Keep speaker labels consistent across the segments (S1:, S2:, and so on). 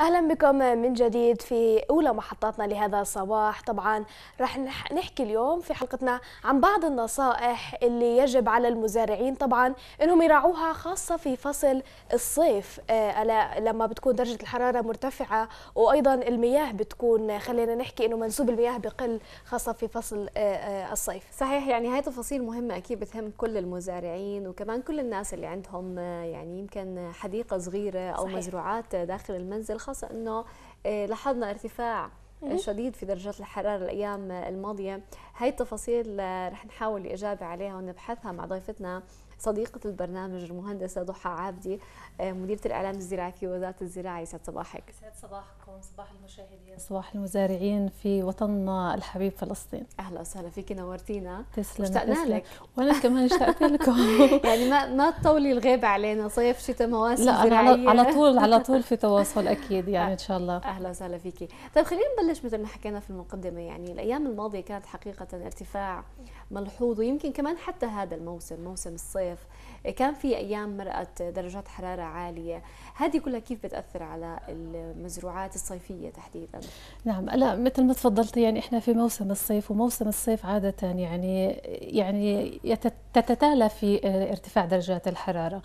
S1: اهلا بكم من جديد في اولى محطاتنا لهذا الصباح طبعا رح نحكي اليوم في حلقتنا عن بعض النصائح اللي يجب على المزارعين طبعا انهم يراعوها خاصه في فصل الصيف آه، لما بتكون درجه الحراره مرتفعه وايضا المياه بتكون خلينا نحكي انه منسوب المياه بقل خاصه في فصل آه، آه، الصيف صحيح يعني هاي تفاصيل مهمه اكيد بتهم كل المزارعين
S2: وكمان كل الناس اللي عندهم يعني يمكن حديقه صغيره او صحيح. مزروعات داخل المنزل خاصة أنه آه، لاحظنا ارتفاع شديد في درجات الحرارة الأيام آه، الماضية هاي التفاصيل آه، رح نحاول الإجابة عليها ونبحثها مع ضيفتنا صديقة البرنامج المهندسة ضحى عابدي آه، مديرة الإعلام الزراعي في وزارة الزراعة يسعد
S3: صباحك يسعد صباحكم صباح المشاهدين صباح المزارعين في وطننا الحبيب فلسطين أهلا وسهلا فيك نورتينا تسلم اشتقنا لك وأنا كمان اشتقت لكم
S2: يعني ما ما تطولي الغيبة علينا صيف شتاء مواسم لا زراعية على طول على طول
S3: في تواصل أكيد يعني إن شاء الله أهلا وسهلا فيكي
S2: طيب خلينا نبلش مثل ما حكينا في المقدمة يعني الأيام الماضية كانت حقيقة حقيقة ارتفاع ملحوظ ويمكن كمان حتى هذا الموسم موسم الصيف كان في أيام مرقت درجات حرارة عالية هذه كلها كيف بتأثر على المزروعات الصيفية تحديدا
S3: نعم لا مثل ما تفضلت يعني إحنا في موسم الصيف وموسم الصيف عادة يعني يعني تتتالى في ارتفاع درجات الحرارة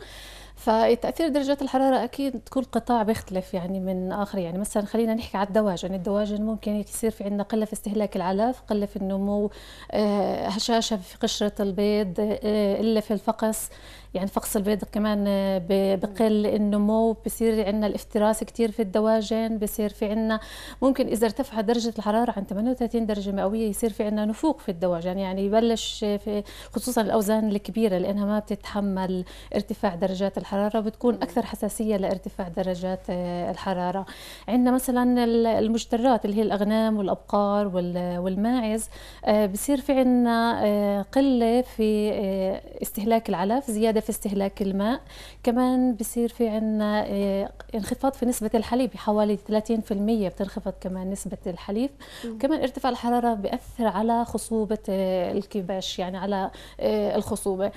S3: فتاثير درجات الحراره اكيد كل قطاع بيختلف يعني من اخر يعني مثلا خلينا نحكي على الدواجن الدواجن ممكن يصير في عندنا قله في استهلاك العلف قله في النمو آه، هشاشه في قشره البيض آه، قله في الفقس يعني فقس البيض كمان آه، بقل النمو بصير عندنا الافتراس كثير في الدواجن بصير في عندنا ممكن اذا ارتفعت درجه الحراره عن 38 درجه مئويه يصير في عندنا نفوق في الدواجن يعني يبلش آه، في خصوصا الاوزان الكبيره لانها ما بتتحمل ارتفاع درجات الحراره وبتكون نعم. اكثر حساسيه لارتفاع درجات آه، الحراره عندنا مثلا المجترات اللي هي الاغنام والابقار والماعز بصير في عندنا قله في استهلاك العلف زياده في استهلاك الماء كمان بصير في عندنا آه، انخفاض في نسبة الحليب حوالي 30% بتنخفض كمان نسبة الحليب كمان ارتفاع الحرارة بيأثر على خصوبة آه، الكباش يعني على آه، الخصوبة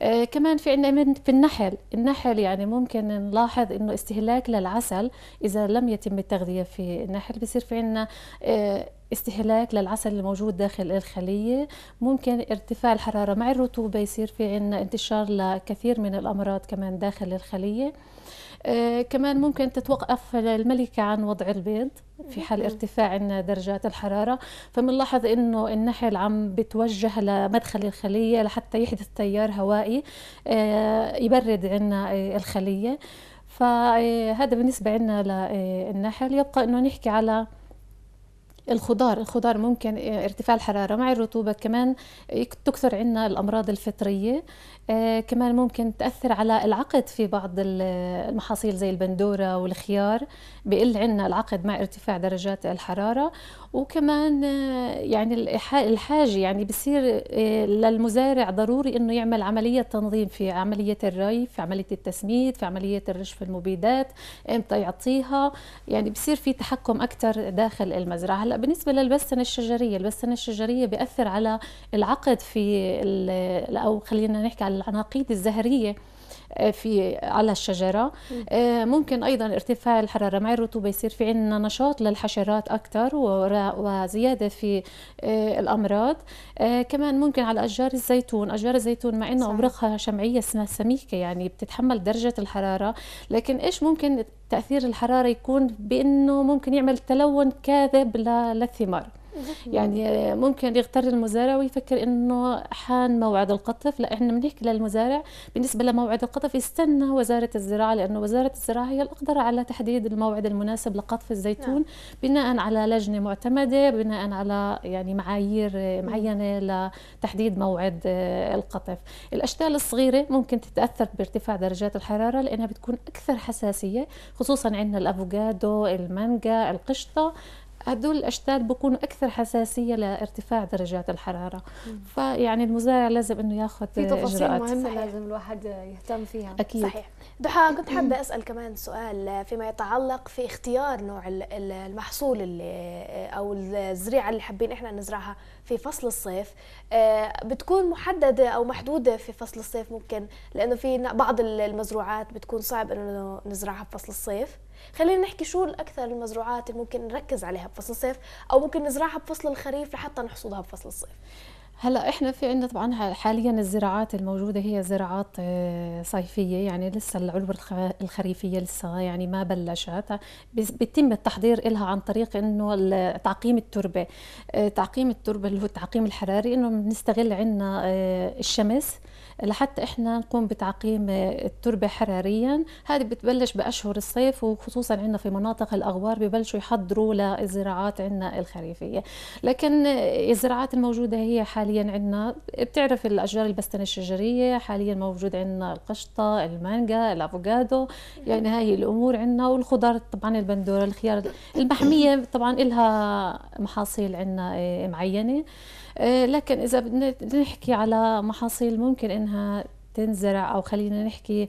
S3: آه، كمان في عندنا في النحل النحل يعني ممكن نلاحظ انه استهلاك للعسل اذا لم يتم التغذيه في النحل بصير في عندنا آه، استهلاك للعسل الموجود داخل الخلية ممكن ارتفاع الحرارة مع الرطوبة يصير في عنا انتشار لكثير من الأمراض كمان داخل الخلية آه، كمان ممكن تتوقف الملكة عن وضع البيض في حال ارتفاع درجات الحرارة فبنلاحظ انه النحل عم بتوجه لمدخل الخلية لحتى يحدث تيار هوائي آه، يبرد عنا آه، الخلية فهذا بالنسبة عنا للنحل يبقى انه نحكي على الخضار الخضار ممكن ارتفاع الحرارة مع الرطوبة كمان تكثر عنا الأمراض الفطرية آه، كمان ممكن تأثر على العقد في بعض المحاصيل زي البندورة والخيار بقل عنا العقد مع ارتفاع درجات الحرارة وكمان آه، يعني الحاجة يعني بصير آه، للمزارع ضروري انه يعمل عملية تنظيم في عملية الري في عملية التسميد في عملية الرشف المبيدات امتى يعطيها يعني بصير في تحكم اكثر داخل المزرعة هلا بالنسبة للبستنة الشجرية البستنة الشجرية بأثر على العقد في او خلينا نحكي على العناقيد الزهريه آه، في على الشجرة آه، ممكن أيضا ارتفاع الحرارة مع الرطوبة يصير في عندنا نشاط للحشرات أكثر وزيادة في آه، الأمراض كمان ممكن على أشجار الزيتون أشجار الزيتون مع أنه أوراقها شمعية سميكة يعني بتتحمل درجة الحرارة لكن إيش ممكن تأثير الحرارة يكون بأنه ممكن يعمل تلون كاذب للثمار يعني ممكن يغتر المزارع ويفكر انه حان موعد القطف لا احنا بنحكي للمزارع بالنسبه لموعد القطف يستنى وزاره الزراعه لانه وزاره الزراعه هي الأقدر على تحديد الموعد المناسب لقطف الزيتون نعم. بناء على لجنه معتمده بناء على يعني معايير معينه لتحديد موعد القطف الاشتال الصغيره ممكن تتاثر بارتفاع درجات الحراره لانها بتكون اكثر حساسيه خصوصا عندنا الافوكادو المانجا القشطه هدول الاشتال بكونوا اكثر حساسيه لارتفاع درجات الحراره مم. فيعني المزارع لازم انه ياخذ في تفاصيل إجراءات. مهمه
S1: صحيح. لازم الواحد يهتم فيها اكيد صحيح ضحى كنت حابه اسال كمان سؤال فيما يتعلق في اختيار نوع المحصول اللي او الزريعه اللي حابين احنا نزرعها في فصل الصيف آه، بتكون محدده او محدوده في فصل الصيف ممكن لانه في بعض المزروعات بتكون صعب انه نزرعها في فصل الصيف خلينا نحكي شو الاكثر المزروعات اللي ممكن نركز عليها بفصل الصيف او ممكن نزرعها بفصل الخريف لحتى نحصدها بفصل الصيف
S3: هلا احنا في عندنا طبعا حاليا الزراعات الموجوده هي زراعات آه، صيفيه يعني لسه العلبة الخريفيه لسه يعني ما بلشت بيتم التحضير لها عن طريق انه تعقيم التربه آه، تعقيم التربه اللي هو التعقيم الحراري انه بنستغل عندنا آه، الشمس لحتى احنا نقوم بتعقيم التربه حراريا هذه بتبلش باشهر الصيف وخصوصا عندنا في مناطق الاغوار ببلشوا يحضروا للزراعات عندنا الخريفيه لكن الزراعات الموجوده هي حاليا عندنا بتعرف الاشجار البستنه الشجريه حاليا موجود عندنا القشطه المانجا الافوكادو يعني هاي الامور عندنا والخضار طبعا البندوره الخيار المحميه طبعا لها محاصيل عندنا معينه آه، لكن اذا بدنا نحكي على محاصيل ممكن انها تنزرع او خلينا نحكي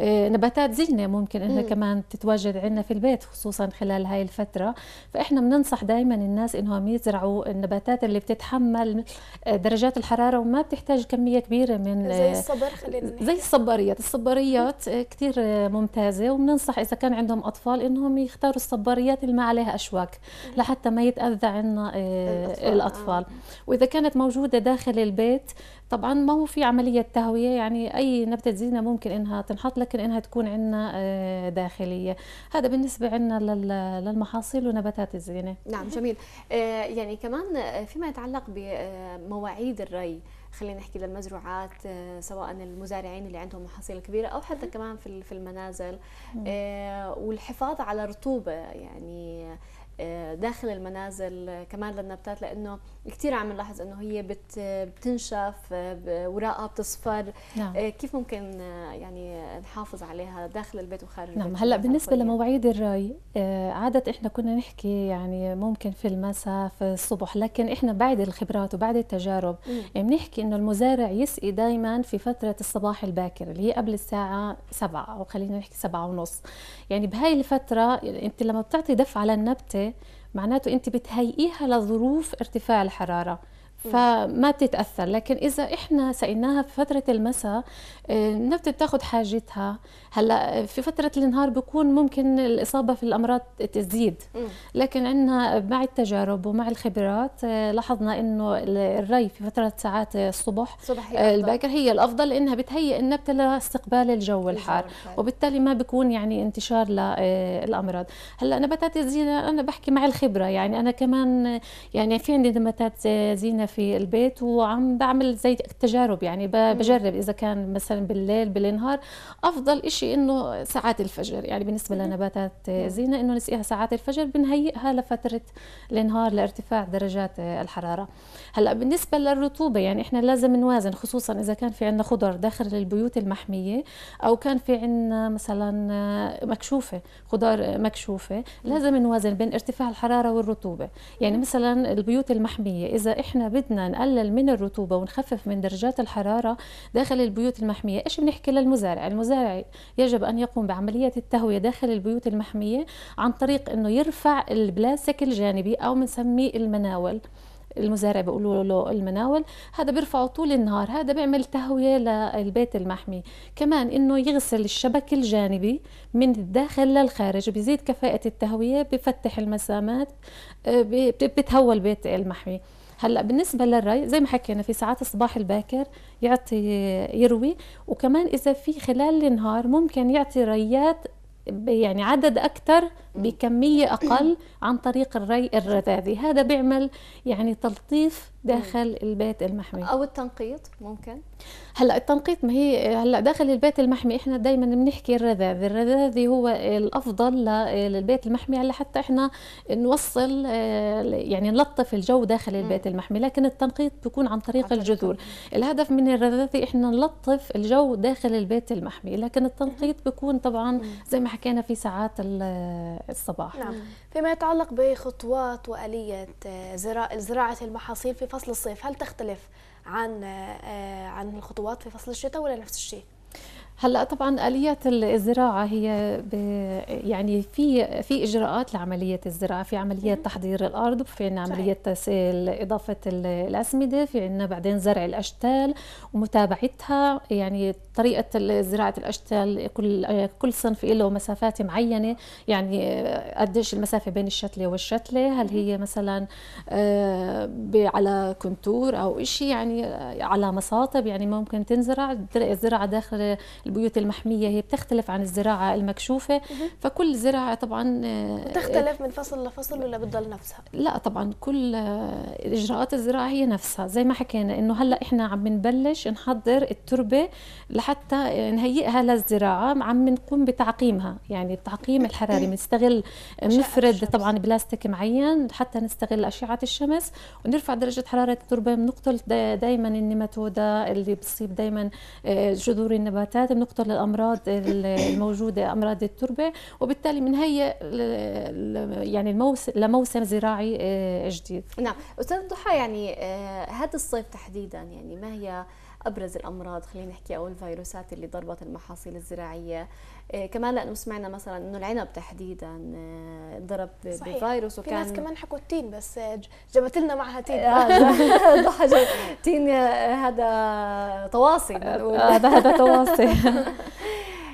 S3: آه، نباتات زينه ممكن انها كمان تتواجد عندنا في البيت خصوصا خلال هاي الفتره فاحنا بننصح دائما الناس انهم يزرعوا النباتات اللي بتتحمل آه، درجات الحراره وما بتحتاج كميه كبيره من زي آه، الصبر خلينا زي الصباريات الصباريات كثير ممتازه وبننصح اذا كان عندهم اطفال انهم يختاروا الصباريات اللي ما عليها اشواك لحتى ما يتاذى عنا الاطفال, الأطفال. واذا كانت موجوده داخل البيت طبعا ما هو في عملية تهوية يعني أي نبتة زينة ممكن إنها تنحط لكن إنها تكون عندنا آه، داخلية هذا بالنسبة عندنا للمحاصيل ونباتات الزينة نعم جميل آه، يعني كمان آه، فيما يتعلق
S2: بمواعيد الري خلينا نحكي للمزروعات سواء المزارعين اللي عندهم محاصيل كبيره او حتى كمان في المنازل والحفاظ على رطوبه يعني داخل المنازل كمان للنباتات لانه كثير عم نلاحظ انه هي بتنشف وراقها بتصفر نعم. آه، كيف ممكن آه، يعني نحافظ عليها داخل البيت وخارج نعم البيت هلا بالنسبه
S3: لمواعيد الري آه، عاده احنا كنا نحكي يعني ممكن في المساء في الصبح لكن احنا بعد الخبرات وبعد التجارب يعني بنحكي انه المزارع يسقي دائما في فتره الصباح الباكر اللي هي قبل الساعه 7 او خلينا نحكي 7 ونص يعني بهاي الفتره يعني انت لما بتعطي دفعه للنبته معناته انت بتهيئيها لظروف ارتفاع الحراره فما بتتاثر لكن اذا احنا سقيناها في فتره المساء النبته آه، بتاخذ حاجتها هلا آه، في فتره النهار بكون ممكن الاصابه في الامراض تزيد لكن عندنا مع التجارب ومع الخبرات آه، لاحظنا انه الري في فتره ساعات الصبح الباكر هي الافضل لانها بتهيئ النبته لاستقبال الجو الحار وبالتالي ما بكون يعني انتشار للامراض هلا نباتات الزينه انا بحكي مع الخبره يعني انا كمان يعني في عندي نباتات زينه في البيت وعم بعمل زي تجارب يعني بجرب اذا كان مثلا بالليل بالنهار افضل شيء انه ساعات الفجر يعني بالنسبه لنباتات زينه انه نسقيها ساعات الفجر بنهيئها لفتره النهار لارتفاع درجات الحراره هلا بالنسبه للرطوبه يعني احنا لازم نوازن خصوصا اذا كان في عندنا خضر داخل البيوت المحميه او كان في عندنا مثلا مكشوفه خضار مكشوفه لازم نوازن بين ارتفاع الحراره والرطوبه يعني مثلا البيوت المحميه اذا احنا بدنا نقلل من الرطوبه ونخفف من درجات الحراره داخل البيوت المحميه ايش بنحكي للمزارع المزارع يجب ان يقوم بعمليه التهويه داخل البيوت المحميه عن طريق انه يرفع البلاستيك الجانبي او بنسميه المناول المزارع بيقولوا له المناول هذا بيرفعه طول النهار هذا بيعمل تهوية للبيت المحمي كمان انه يغسل الشبك الجانبي من الداخل للخارج بيزيد كفاءة التهوية بفتح المسامات آه، بتهوى البيت المحمي هلا بالنسبه للري زي ما حكينا في ساعات الصباح الباكر يعطي يروي وكمان اذا في خلال النهار ممكن يعطي ريات يعني عدد اكثر بكمية أقل عن طريق الري الرذاذي هذا بيعمل يعني تلطيف داخل البيت المحمي أو
S2: التنقيط ممكن
S3: هلا التنقيط ما هي هلا داخل البيت المحمي احنا دائما بنحكي الرذاذي الرذاذي هو الافضل للبيت المحمي على حتى احنا نوصل آه، يعني نلطف الجو داخل البيت المحمي لكن التنقيط بيكون عن طريق الجذور الهدف من الرذاذي احنا نلطف الجو داخل البيت المحمي لكن التنقيط بيكون طبعا زي ما حكينا في ساعات الصباح نعم.
S1: فيما يتعلق بخطوات وآلية آه، زراعة المحاصيل في فصل الصيف هل تختلف عن آه، عن الخطوات في فصل الشتاء ولا نفس الشيء؟
S3: هلا طبعا اليات الزراعه هي ب... يعني في في اجراءات لعمليه الزراعه في عمليه تحضير الارض في عندنا عمليه اضافه الاسمده في عندنا بعدين زرع الاشتال ومتابعتها يعني طريقه زراعه الاشتال كل كل صنف له مسافات معينه يعني قديش المسافه بين الشتله والشتله هل هي مثلا آه، على كنتور او شيء يعني على مصاطب يعني ممكن تنزرع الزراعه داخل البيوت المحمية هي بتختلف عن الزراعة المكشوفة فكل زراعة طبعا آه، بتختلف
S1: من فصل لفصل ولا بتضل نفسها؟
S3: لا طبعا كل آه، إجراءات الزراعة هي نفسها زي ما حكينا إنه هلأ إحنا عم نبلش نحضر التربة لحتى نهيئها للزراعة عم نقوم بتعقيمها يعني التعقيم الحراري بنستغل بنفرد طبعا بلاستيك معين حتى نستغل أشعة الشمس ونرفع درجة حرارة التربة بنقتل دائما النيماتودا اللي بتصيب دائما آه، جذور النباتات بنخطر للامراض الموجوده امراض التربه وبالتالي بنهيئ يعني الموسم لموسم زراعي آه، جديد نعم استاذ ضحى يعني
S2: آه، هذا الصيف تحديدا يعني ما هي ابرز الامراض خلينا نحكي او الفيروسات اللي ضربت المحاصيل الزراعيه إيه، كمان لانه سمعنا مثلا انه العنب تحديدا انضرب آه، بفيروس وكان في ناس كمان
S1: حكوا التين بس آه، جابت لنا معها تين آه، ضحى
S2: تين هذا تواصل هذا هذا تواصي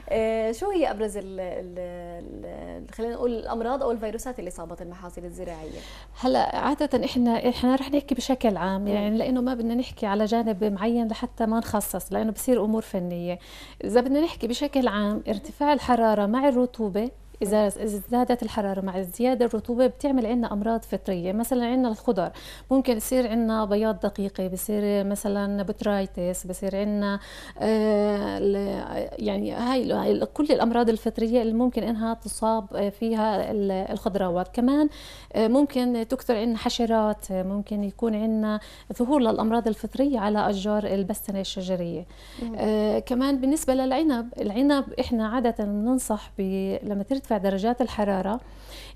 S2: آه، شو هي ابرز الـ الـ خلينا نقول الامراض او الفيروسات اللي صابت المحاصيل الزراعيه؟
S3: هلا عاده احنا احنا رح نحكي بشكل عام يعني لانه ما بدنا نحكي على جانب معين لحتى ما نخصص لانه بصير امور فنيه. اذا بدنا نحكي بشكل عام ارتفاع الحراره مع الرطوبه إذا ازدادت الحرارة مع ازدياد الرطوبة بتعمل عنا أمراض فطرية مثلا عنا الخضر ممكن يصير عنا بياض دقيقة بصير مثلا بترايتس بصير عنا آه، يعني هاي كل الأمراض الفطرية اللي ممكن إنها تصاب آه، فيها الخضروات كمان آه، ممكن تكثر عنا حشرات ممكن يكون عنا ظهور للأمراض الفطرية على أشجار البستنة الشجرية كمان بالنسبة للعنب العنب إحنا عادة بننصح لما ترتفع ترتفع درجات الحرارة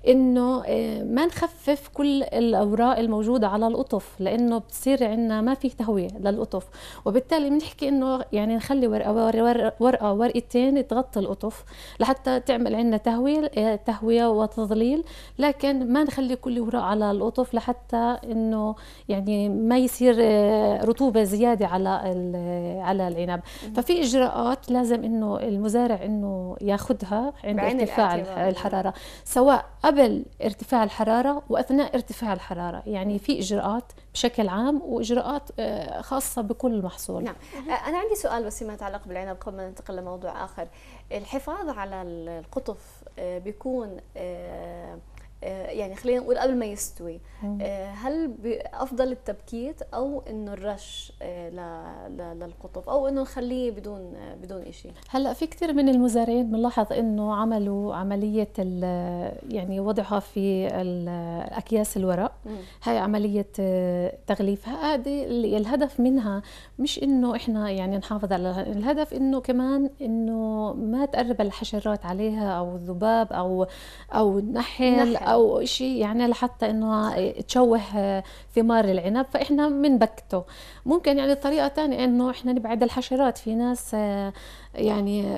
S3: انه آه، ما نخفف كل الاوراق الموجودة على القطف لانه بتصير عندنا ما في تهوية للقطف وبالتالي بنحكي انه يعني نخلي ورقة ورقة, ورقة ورقتين تغطي القطف لحتى تعمل عندنا تهوية آه، تهوية وتظليل لكن ما نخلي كل وراء على القطف لحتى انه يعني ما يصير آه، رطوبه زياده على على العنب ففي اجراءات لازم انه المزارع انه ياخذها عند ارتفاع أيوة. الحراره سواء قبل ارتفاع الحراره واثناء ارتفاع الحراره يعني في اجراءات بشكل عام واجراءات آه، خاصه بكل محصول نعم
S2: آه، انا عندي سؤال بس ما يتعلق بالعنب قبل ما ننتقل لموضوع اخر الحفاظ على القطف آه، بيكون آه، يعني خلينا نقول قبل ما يستوي آه، هل افضل التبكيت او انه الرش آه، للقطف او انه نخليه بدون بدون شيء
S3: هلا في كثير من المزارعين بنلاحظ انه عملوا عمليه يعني وضعها في اكياس الورق هاي عمليه تغليف هذه الهدف منها مش انه احنا يعني نحافظ على الهدف انه كمان انه ما تقرب الحشرات عليها او الذباب او او النحل او شيء يعني لحتى انه تشوه ثمار العنب فاحنا بنبكته ممكن يعني طريقه ثانيه انه احنا نبعد الحشرات في ناس آه، يعني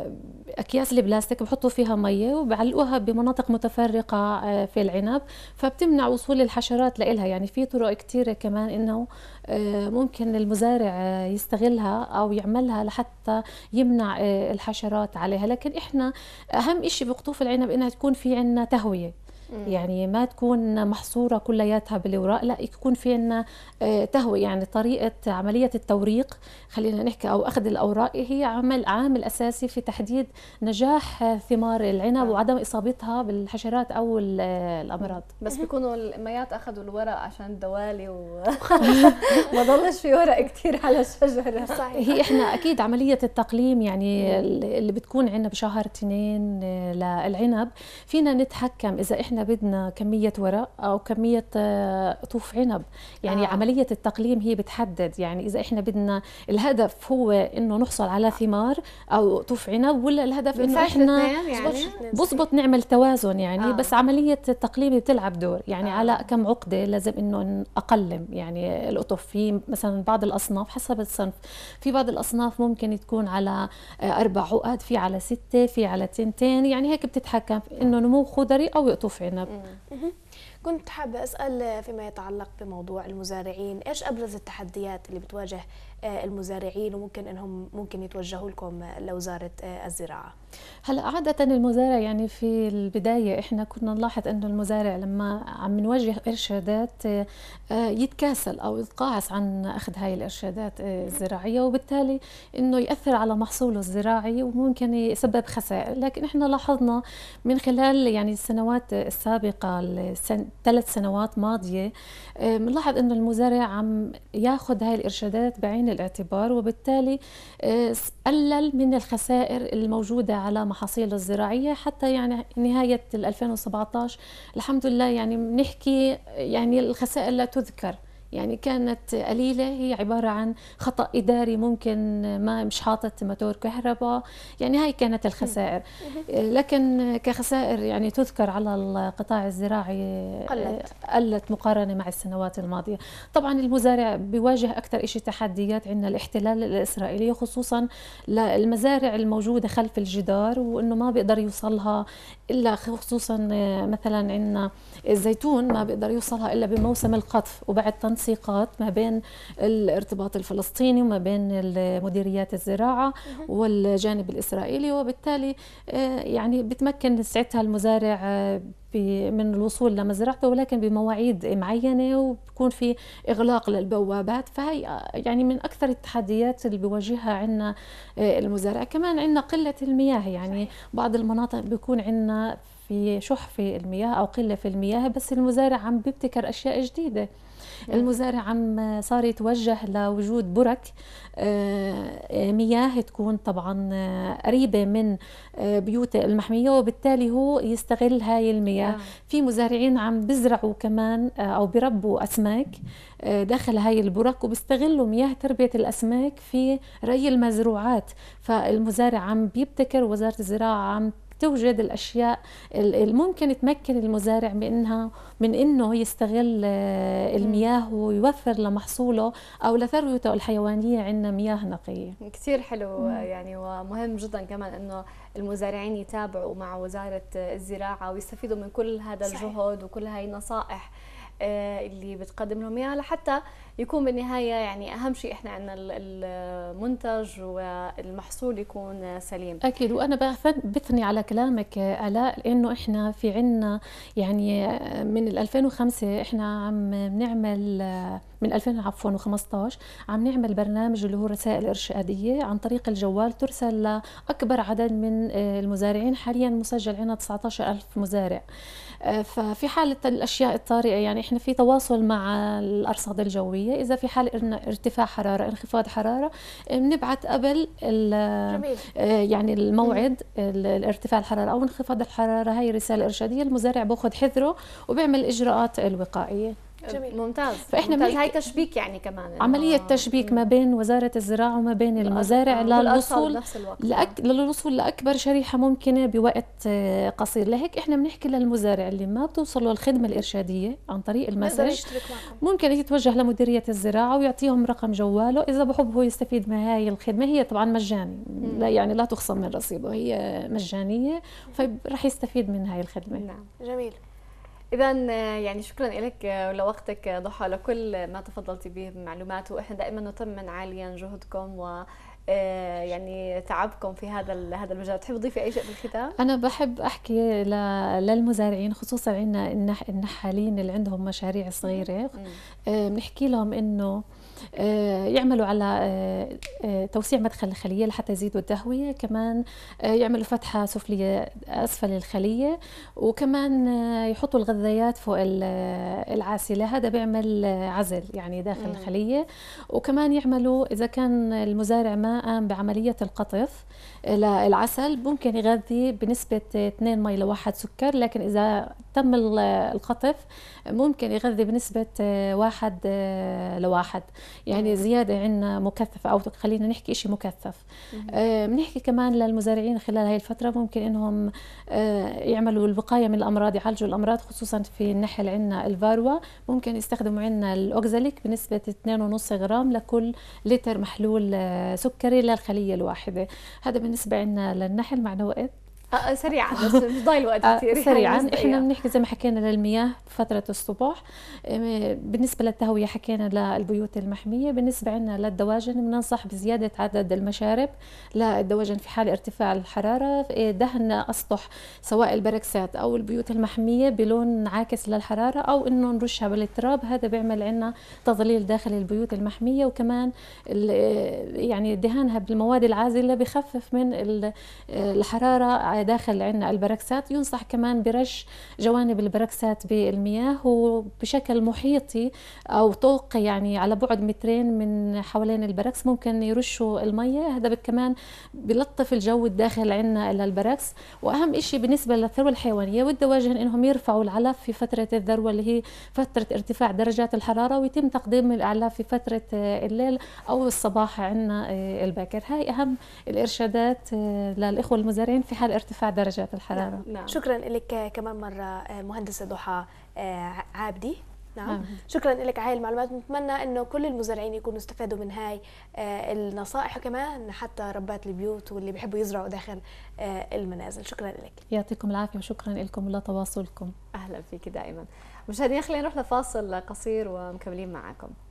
S3: اكياس البلاستيك بحطوا فيها ميه وبعلقوها بمناطق متفرقه آه، في العنب فبتمنع وصول الحشرات لإلها يعني في طرق كثيره كمان انه آه، ممكن المزارع يستغلها او يعملها لحتى يمنع الحشرات عليها لكن احنا اهم شيء بقطوف العنب انها تكون في عندنا تهويه يعني ما تكون محصوره كلياتها بالاوراق لا يكون في عندنا آه، تهوي يعني طريقه عمليه التوريق خلينا نحكي او اخذ الاوراق هي عمل عامل اساسي في تحديد نجاح آه، ثمار العنب نعم. وعدم اصابتها بالحشرات او آه، الامراض
S2: بس بيكونوا الاميات اخذوا الورق عشان الدوالي وما ضلش في ورق كثير على الشجره صحيح هي احنا اكيد
S3: عمليه التقليم يعني اللي بتكون عندنا بشهر اثنين للعنب فينا نتحكم اذا احنا بدنا كميه ورق او كميه آه، طوف عنب يعني آه. عمليه التقليم هي بتحدد يعني اذا احنا بدنا الهدف هو انه نحصل على آه. ثمار او طوف عنب ولا الهدف انه احنا يعني بزبط نعمل توازن يعني آه. بس عمليه التقليم بتلعب دور يعني آه. على كم عقده لازم انه اقلم يعني القطف في مثلا بعض الاصناف حسب الصنف في بعض الاصناف ممكن تكون على آه، اربع عقد في على سته في على تنتين يعني هيك بتتحكم انه نمو خضري او يقطف عنب زينب
S1: كنت حابة أسأل فيما يتعلق بموضوع المزارعين إيش أبرز التحديات اللي بتواجه آه، المزارعين وممكن انهم ممكن يتوجهوا لكم آه، لوزاره آه، الزراعه
S3: هلا عاده المزارع يعني في البدايه احنا كنا نلاحظ انه المزارع لما عم نوجه ارشادات يتكاسل او يتقاعس عن اخذ هاي الارشادات الزراعيه وبالتالي انه ياثر على محصوله الزراعي وممكن يسبب خسائر لكن احنا لاحظنا من خلال يعني السنوات السابقه الثلاث سنوات ماضيه بنلاحظ انه المزارع عم ياخذ هاي الارشادات بعين الاعتبار وبالتالي آه، قلل من الخسائر الموجودة على محاصيل الزراعية حتى يعني نهاية 2017 الحمد لله يعني بنحكي يعني الخسائر لا تذكر يعني كانت قليلة هي عبارة عن خطأ إداري ممكن ما مش حاطط موتور كهرباء يعني هاي كانت الخسائر لكن كخسائر يعني تذكر على القطاع الزراعي قلت, قلت مقارنة مع السنوات الماضية طبعا المزارع بيواجه أكثر شيء تحديات عندنا الاحتلال الإسرائيلي خصوصا للمزارع الموجودة خلف الجدار وأنه ما بيقدر يوصلها إلا خصوصا آه، مثلا عندنا الزيتون ما بيقدر يوصلها إلا بموسم القطف وبعد تنصف تنسيقات ما بين الارتباط الفلسطيني وما بين مديريات الزراعه والجانب الاسرائيلي وبالتالي آه، يعني بتمكن ساعتها المزارع آه، من الوصول لمزرعته ولكن بمواعيد معينه وبكون في اغلاق للبوابات فهي يعني من اكثر التحديات اللي بيواجهها عندنا آه، المزارع كمان عندنا قله المياه يعني بعض المناطق بيكون عندنا في شح في المياه او قله في المياه بس المزارع عم بيبتكر اشياء جديده نعم. المزارع عم صار يتوجه لوجود برك آه، آه، مياه تكون طبعا قريبه من بيوت المحميه وبالتالي هو يستغل هاي المياه النهايه نعم. في مزارعين عم بزرعوا كمان آه، او بربوا اسماك آه، داخل هاي البرك وبيستغلوا مياه تربيه الاسماك في ري المزروعات فالمزارع عم بيبتكر وزاره الزراعه عم توجد الأشياء اللي ممكن تمكن المزارع بأنها من أنه يستغل آه، المياه ويوفر لمحصوله أو لثروته الحيوانية عندنا مياه نقية
S2: كثير حلو آه، يعني ومهم جدا كمان أنه المزارعين يتابعوا مع وزارة الزراعة ويستفيدوا من كل هذا الجهد وكل هاي النصائح آه، اللي بتقدم لهم اياها لحتى يكون بالنهايه يعني اهم شيء احنا عندنا المنتج والمحصول يكون سليم
S3: اكيد وانا بثني على كلامك الاء لانه احنا في عنا يعني آه، من 2005 احنا عم بنعمل آه، من 2000 عفوا و15 عم نعمل برنامج اللي هو رسائل ارشاديه عن طريق الجوال ترسل لاكبر عدد من المزارعين حاليا مسجل عندنا 19000 مزارع آه، ففي حالة الأشياء الطارئة يعني إحنا في تواصل مع الأرصاد الجوية إذا في حال ارتفاع حرارة انخفاض حرارة آه، بنبعث قبل آه، يعني الموعد الارتفاع الحرارة أو انخفاض الحرارة هاي رسالة إرشادية المزارع بأخذ حذره وبيعمل إجراءات الوقائية
S2: جميل. ممتاز فاحنا ممتاز هاي تشبيك يعني كمان
S3: عمليه آه. تشبيك ما بين وزاره الزراعه وما بين المزارع آه، للوصول لأك... للوصول لاكبر شريحه ممكنه بوقت آه، قصير لهيك احنا بنحكي للمزارع اللي ما بتوصل له الخدمه الارشاديه عن طريق المسج ممكن يتوجه لمديريه الزراعه ويعطيهم رقم جواله اذا بحب هو يستفيد من هاي الخدمه هي طبعا مجاني مم. لا يعني لا تخصم من رصيده هي مجانيه فرح يستفيد من هاي الخدمه نعم
S1: جميل
S2: اذا يعني شكرا لك ولوقتك ضحى لكل ما تفضلتي به من معلومات واحنا دائما نطمن عاليا جهدكم و آه، يعني تعبكم في هذا هذا المجال تحب تضيفي اي شيء بالختام
S3: انا بحب احكي للمزارعين خصوصا عندنا النحالين اللي عندهم مشاريع صغيره آه، بنحكي لهم انه آه، يعملوا على آه، آه، توسيع مدخل الخليه لحتى يزيدوا التهويه كمان يعملوا فتحه سفليه اسفل الخليه وكمان يحطوا الغذايات فوق العاسله هذا بيعمل عزل يعني داخل مم. الخليه وكمان يعملوا اذا كان المزارع ما قام بعمليه القطف للعسل ممكن يغذي بنسبه 2 مي لواحد سكر لكن اذا تم القطف ممكن يغذي بنسبه واحد لواحد يعني زياده عندنا مكثفه او خلينا نحكي شيء مكثف آه، بنحكي آه كمان للمزارعين خلال هاي الفتره ممكن انهم آه يعملوا الوقايه من الامراض يعالجوا الامراض خصوصا في النحل عندنا الفاروا ممكن يستخدموا عندنا الاوكزاليك بنسبه 2.5 غرام لكل لتر محلول آه، سكري للخليه الواحده هذا بالنسبه عندنا للنحل مع وقت آه، آه، سريعا بس مش ضايل وقت آه، كثير سريعا احنا بنحكي زي ما حكينا للمياه فتره الصبح بالنسبه للتهويه حكينا للبيوت المحميه بالنسبه عنا للدواجن بننصح بزياده عدد المشارب للدواجن في حال ارتفاع الحراره إيه، دهن اسطح سواء البركسات او البيوت المحميه بلون عاكس للحراره او انه نرشها بالتراب هذا بيعمل عنا تظليل داخل البيوت المحميه وكمان يعني دهانها بالمواد العازله بخفف من الحراره داخل عندنا البركسات ينصح كمان برش جوانب البركسات بالمياه وبشكل محيطي أو طوق يعني على بعد مترين من حوالين البركس ممكن يرشوا المية هذا كمان بلطف الجو الداخل عندنا للبركس وأهم شيء بالنسبة للثروة الحيوانية ودي إنهم يرفعوا العلف في فترة الذروة اللي هي فترة ارتفاع درجات الحرارة ويتم تقديم الأعلاف في فترة الليل أو الصباح عندنا آه، الباكر هاي أهم الإرشادات آه، للإخوة المزارعين في حال ارتفاع ارتفاع درجات الحرارة نعم. نعم.
S1: شكرا لك كمان مرة آه، مهندسة ضحى آه، عابدي نعم آه. شكرا لك على هاي المعلومات نتمنى انه كل المزارعين يكونوا استفادوا من هاي آه، النصائح وكمان حتى ربات البيوت واللي بيحبوا يزرعوا داخل المنازل شكرا لك
S3: يعطيكم العافيه وشكرا لكم ولتواصلكم
S1: اهلا فيك
S2: دائما مشاهدينا خلينا نروح لفاصل قصير ومكملين معكم